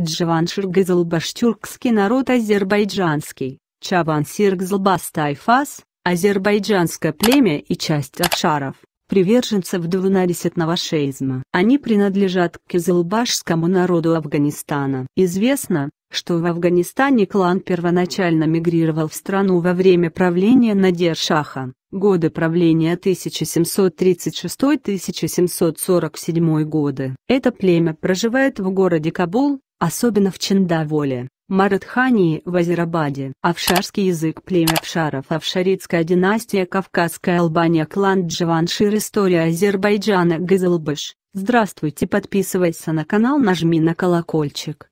Джаванширгазлбаш тюркский народ азербайджанский, Чавансиргзлбас тайфас, азербайджанское племя и часть отшаров приверженцев двунарисетного шеизма. Они принадлежат к изылбашскому народу Афганистана. Известно, что в Афганистане клан первоначально мигрировал в страну во время правления Надир-Шаха, годы правления 1736-1747 годы. Это племя проживает в городе Кабул, особенно в Чиндаволе. Маратхани в Азерабаде. Афшарский язык племя Афшаров Афшаритская династия Кавказская Албания Клан Джаваншир История Азербайджана Газалбаш. Здравствуйте подписывайся на канал нажми на колокольчик.